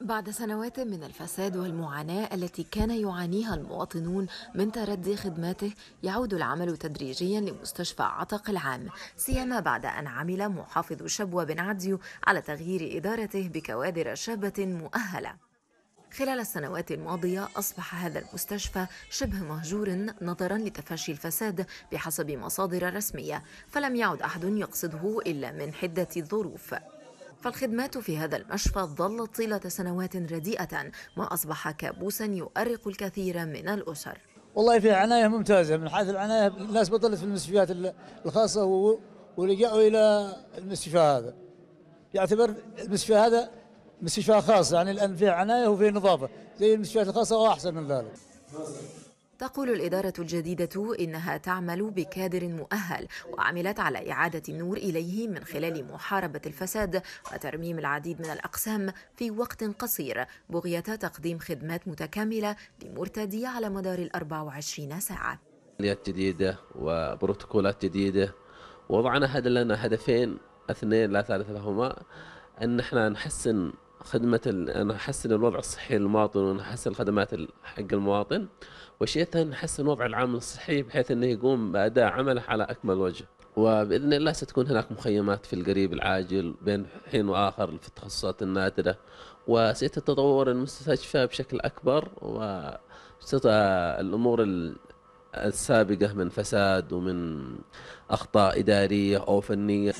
بعد سنوات من الفساد والمعاناة التي كان يعانيها المواطنون من تردي خدماته يعود العمل تدريجيا لمستشفى عتق العام سيما بعد أن عمل محافظ شبوة بن عديو على تغيير إدارته بكوادر شابة مؤهلة خلال السنوات الماضية أصبح هذا المستشفى شبه مهجور نظرا لتفشي الفساد بحسب مصادر رسمية فلم يعد أحد يقصده إلا من حدة الظروف فالخدمات في هذا المشفى ظلت طيلة سنوات رديئة ما أصبح كابوسا يؤرق الكثير من الأسر والله في عناية ممتازة من حيث العناية الناس بطلت في المستشفيات الخاصة ولجأوا إلى المستشفى هذا يعتبر المستشفى هذا مستشفى خاص يعني الآن فيه عناية وفيه نظافة زي المستشفيات الخاصة وأحسن من ذلك تقول الإدارة الجديدة إنها تعمل بكادر مؤهل وعملت على إعادة النور إليه من خلال محاربة الفساد وترميم العديد من الأقسام في وقت قصير بغية تقديم خدمات متكاملة لمرتدي على مدار ال 24 ساعة تقنيات جديدة وبروتوكولات جديدة وضعنا هذا لنا هدفين اثنين لا ثالث لهما أن احنا نحسن خدمة أحسن الوضع الصحي للمواطن ونحسن الخدمات حق المواطن والشيء الثاني نحسن وضع العامل الصحي بحيث انه يقوم باداء عمله على اكمل وجه وباذن الله ستكون هناك مخيمات في القريب العاجل بين حين واخر في التخصصات النادره وسيتطور المستشفى بشكل اكبر الامور السابقه من فساد ومن اخطاء اداريه او فنيه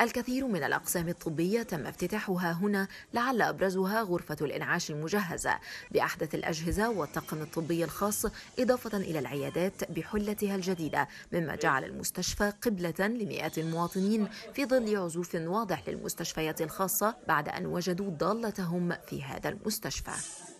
الكثير من الأقسام الطبية تم افتتاحها هنا لعل أبرزها غرفة الإنعاش المجهزة بأحدث الأجهزة والطاقم الطبي الخاص إضافة إلى العيادات بحلتها الجديدة مما جعل المستشفى قبلة لمئات المواطنين في ظل عزوف واضح للمستشفيات الخاصة بعد أن وجدوا ضالتهم في هذا المستشفى